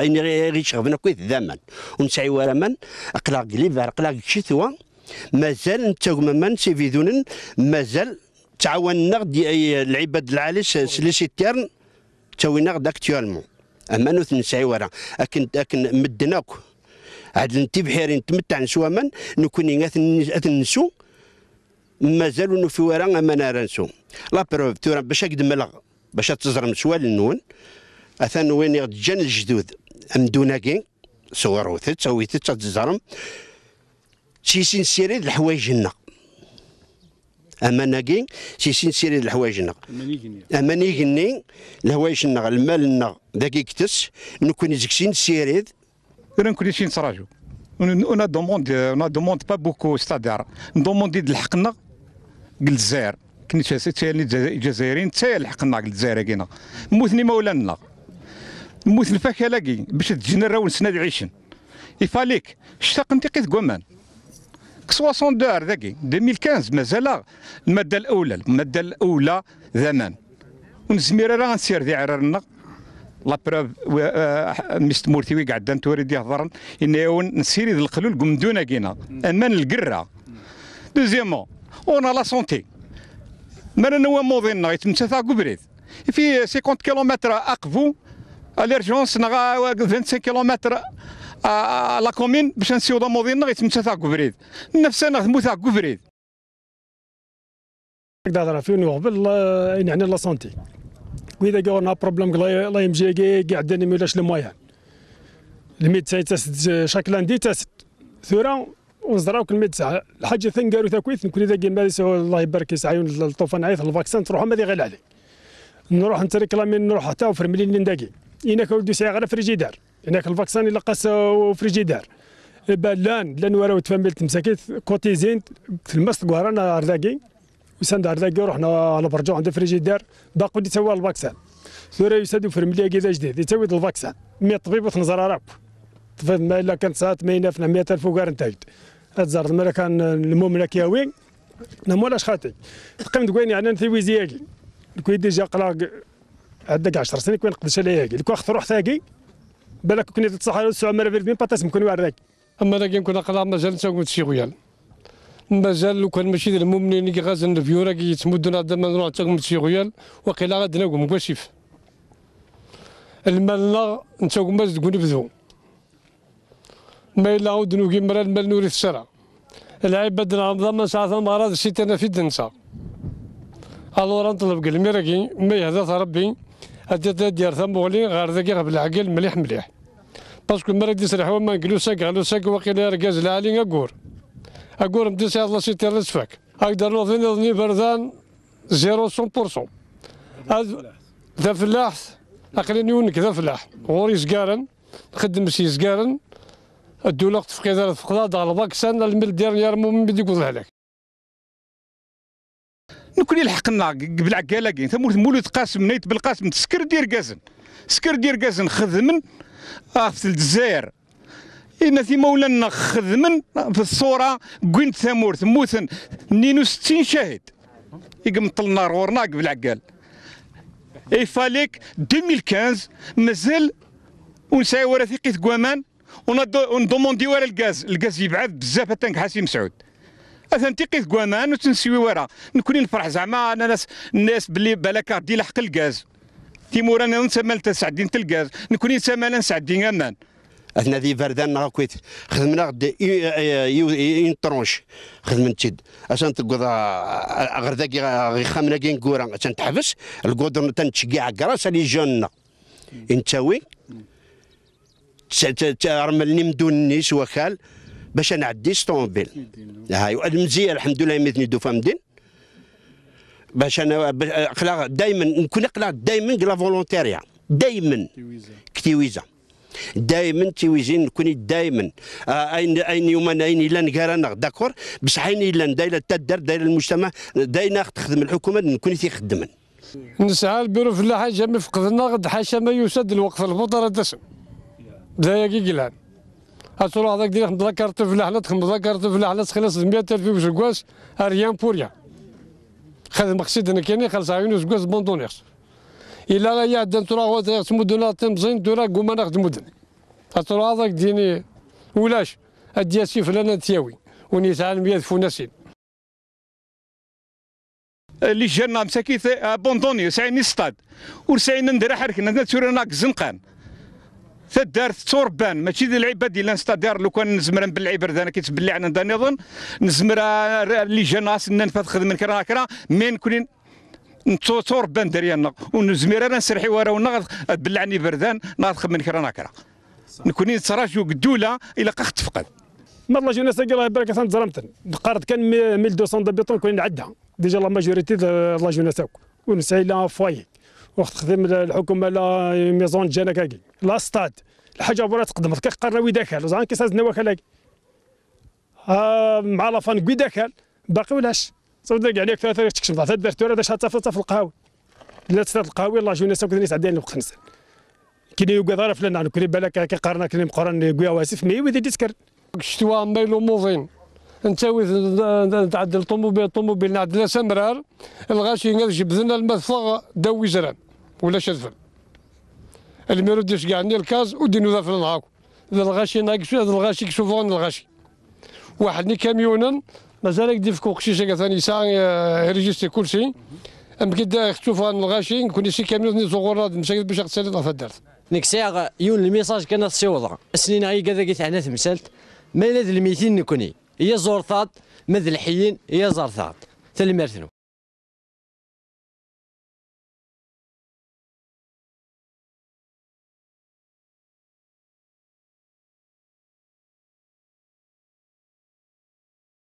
عين غيشغبنا كويت الزمن ونسعي ورا من اقلاق قليب اقلاق شتوى مازال نتاوما ما ذنن مازال تعاوننا العباد العالي لي سيتيرن تاوينا غدا اكتيالمون اما نوث نسعي ورا اكن اكن مدناك عاد نتي بحيري نتمتع نسوى من نكوني اثن نسو مازالوا في ورا اما نرى نسو لا بروف تورا باش اقدم باش تزرم سوال النون اثان وين جن الجدود كين صور وثت سويتت تزرم سيسين سيريد لحوايجنا اما ناكي سيسين سيريد لحوايجنا اما لنا المال لنا داكي كتس نكون زكسين سيريد نكون سين سراجو انا دوموند انا دوموند با بوكو ستادار ندوموندي د الحقنا للجزائر كنت تايل الجزائريين تايل حقنا للجزائر كينا موثني مولانا موت الفاكهه باش تجينا راهو سناد عيشن يفاليك اشتاق نتيقي كوامان كومان دار ذاكي 2015 مازال الماده الاولى الماده الاولى زمان ونزمير راه نسير ذي عررنا لا بروف آه، ميست مورتيوي قاعد نتوري توريد ظرن ان نسير ذي القلول قمدونا كينا امان القرا دوزيامون اون لا سونتي مانا نوا موضينا يتمشى تاع في 50 كيلومتر اقفو الارجونس نغا 25 كيلومتر آه، آه، لا كومين باش نسيو دوموبيلنا غيتمشى تاع كوفريد نفس انا تموت تاع كوفريد هكذا هضره فين بال يعني لا سونتي واذا كان عندنا بروبليم لا ام جي كي عندنا ميلاش لو مويان الميدسا تاسد شاك لاندي تاسد ثورا ونزراوك ساعه الحاجه ثاني قالوا تاكويت نكون اذا كي الله يبارك يسعيون الطوفان عيط الفاكسان تروحوا ماذا غير عليه نروح نتريكلامي نروح حتى وفرملين نداكي هناك ولدو ساعه فريجيدار هناك الفاكسان الا قاس فريجيدار بلان لان وراو تفامل تمساكيت كوتي زين تلمس كوارانا ارداكي وسند ارداكي رحنا على برجو عند فريجيدار باقو اللي تسوى الفاكسان ثورا في فرمليا كذا جديد يتسوي الفاكسان مي طبيب تنزر راب طبيب ما الا كانت ساعات ما ينافنا 100000 وكار نتاجد اتزرد ما كان المؤمن كياوي نمولاش خاطي تقيم تقول يعني انت ويزياكي كوي ديجا قلاق هذاك 10 سنين كون قدش عليا كي خط روح ثاقي بالك كون تصحى الساعه مال فيلمين باتاس ممكن وراك اما انا كنكون اقلا مجال تنكون شي غيال مازال لو كان ماشي ديال المؤمنين اللي غازن الفيورا كي يتمدون هذا ما نروح تاكم شي غيال وقيلا غادنا كوم كاشيف المال لا نتا باش تقول بذو ما الا عاود نوكي مرا المال نوري في الشارع العباد العمضه ما ساعه ما راه شي انا في الو الورا نطلب قلمي راكي ما يهدى ربي دير ثمولي غير ذاك بالعقل مليح مليح باسكو مرة دي سرحوا ما غلو ساك وقيل ركاز العالي اقور اقور مدي سي الله سيتي سفاك اقدر نظن نظني بردان زيرو سون بورسون ذا فلاح اقلني ونك ذا فلاح غوري زقارن نخدم سي زقارن الدولة تفقد تفقد على باكسان الملك ديال يرمو من بدي يقول هلاك نكون يلحقنا قبل عقالاقين ثمورت مولود قاسم نيت بالقاسم تسكر دير قازن سكر دير قازن خدمن اه في الجزائر إن في مولانا خدمن في الصورة قوين ثمورت موثن 62 شاهد يقم طلنا رورنا قبل عقال اي فاليك 2015 مازال ونسعي ورا قيت كوامان وندوموندي ورا الغاز الغاز يبعث بزاف حتى حسين مسعود تيقيت كوامان وتنسيوي ورا نكوني نفرح زعما انا ناس الناس باللي بالك ردي لحق الكاز تيمور انا نسمال تسعدين تلغاز نكوني نسمال نسعدين امان اثنا ذي فردان نغا خدمنا غد اون ترونش خدمنا تيد عشان تقضى غير غي خامنا كين كورا عشان تحبس القدر تنشقع كراس لي جونا انتاوي رملني مدونيش وكال باش انا عندي طوموبيل هاي المزيه الحمد لله ميتني دوفا مدين باش انا اقلع دائما نكون اقلع دائما لا فولونتيريا دائما كتيويزا دائما تيويزين نكون دائما آه، اين اين انا اين الا انا داكور بصح اين الا تا تدار دايره المجتمع داينا تخدم الحكومه نكون تيخدم نسعى البيرو في فلاحه ما فقدنا غد حاشا ما يسد الوقف الفطر دسم ذا يقيقلان اصرو هذاك دير تذكر تفلح لا تخم تذكر تفلح لا تخلص 100000 باش كواس ريان بوريا خدم خسيت انا كاين خلص عيوني كواس بوندونيرس الا غايا عندنا ترا غوتير تمدنا تمزين قوم انا نخدم مدن اصرو هذاك ديني ولاش ادي سي فلان تياوي ونيسعى 100 فناسين اللي جانا مساكيت بوندوني سعين ستاد ورسعين ندير حركنا تورينا زنقان تدار توربان ماشي ديال العباد ديال ستادير لو كان نزمر بالعبر انا كيتبلع عندنا نظن نزمر اللي جناس ننفذ خدمه كرا كرا مين كلين توربان دارينا ونزمر انا نسرحي ورا ونا بلعني بردان ناخذ من كرا كرا نكوني نتراجو قدولا الى قخت تفقد ما الله جينا ساقي الله يبارك سان زرمتن قارد كان 1200 دبيطون بيطون نعدها عندها ديجا لا ماجوريتي الله جينا ساك ونسعي لها فوايد وقت تخدم الحكومه لا ميزون جانا كاكي لا ستاد الحاجه برا تقدم كي وي داخل زعما كي وكلاكي آه مع لافان كوي داخل باقي ولاش صوت لك عليك ثلاثه تكشف ثلاثه درت ولا شاطه في القهاوي لا تسات القهاوي الله جونا ساكن نيس عدين الوقت نسال كاين يوقع ظرف فلان عنو بالك بالك كيقارنا كري مقارن كوي واسف مي ويدي ديسكر شتوا ميلو انت نتاوي تعدل الطوموبيل الطوموبيل نعدل سمرار الغاشي جبدنا المدفع داوي جران ولا شذفل اللي ما كاع كاع الكاز ودينو نوضا في النهار ذا الغاشي ناقش ذا الغاشي كشوفون الغاشي واحد ني كاميونا مازال يدي في شي ثاني ساعه آه، ريجيستي كل شيء ام كدا تشوف الغاشي نكون شي كاميون ني زغور مشاكل باش غتسالي ضعف الدرس نيك ساعه يون الميساج كان السيوضة سنين هاي كذا قلت انا تمسالت ما ناد الميتين نكوني هي زورثات ذا الحيين هي زرثات تلمرثنو